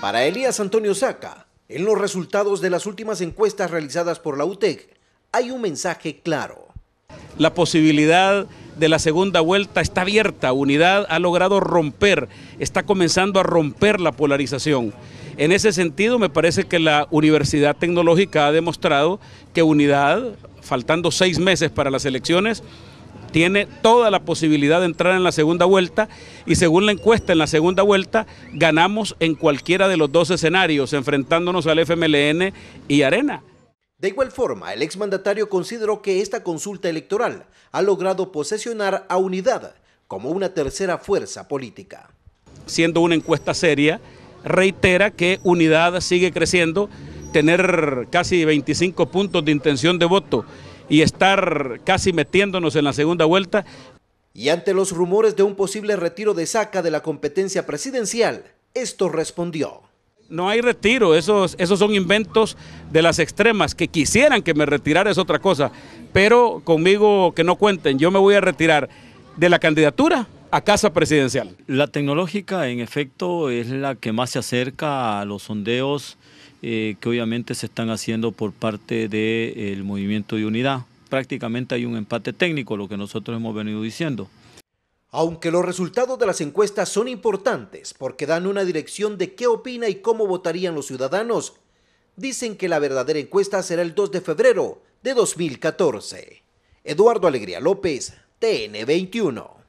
Para Elías Antonio Saca, en los resultados de las últimas encuestas realizadas por la UTEC, hay un mensaje claro. La posibilidad de la segunda vuelta está abierta. Unidad ha logrado romper, está comenzando a romper la polarización. En ese sentido, me parece que la Universidad Tecnológica ha demostrado que Unidad, faltando seis meses para las elecciones, tiene toda la posibilidad de entrar en la segunda vuelta y según la encuesta en la segunda vuelta ganamos en cualquiera de los dos escenarios, enfrentándonos al FMLN y Arena. De igual forma, el exmandatario consideró que esta consulta electoral ha logrado posesionar a Unidad como una tercera fuerza política. Siendo una encuesta seria, reitera que Unidad sigue creciendo, tener casi 25 puntos de intención de voto y estar casi metiéndonos en la segunda vuelta. Y ante los rumores de un posible retiro de Saca de la competencia presidencial, esto respondió. No hay retiro, esos, esos son inventos de las extremas, que quisieran que me retirara es otra cosa, pero conmigo que no cuenten, yo me voy a retirar de la candidatura a casa presidencial. La tecnológica, en efecto, es la que más se acerca a los sondeos eh, que obviamente se están haciendo por parte del movimiento de unidad. Prácticamente hay un empate técnico, lo que nosotros hemos venido diciendo. Aunque los resultados de las encuestas son importantes porque dan una dirección de qué opina y cómo votarían los ciudadanos, dicen que la verdadera encuesta será el 2 de febrero de 2014. Eduardo Alegría López, TN21.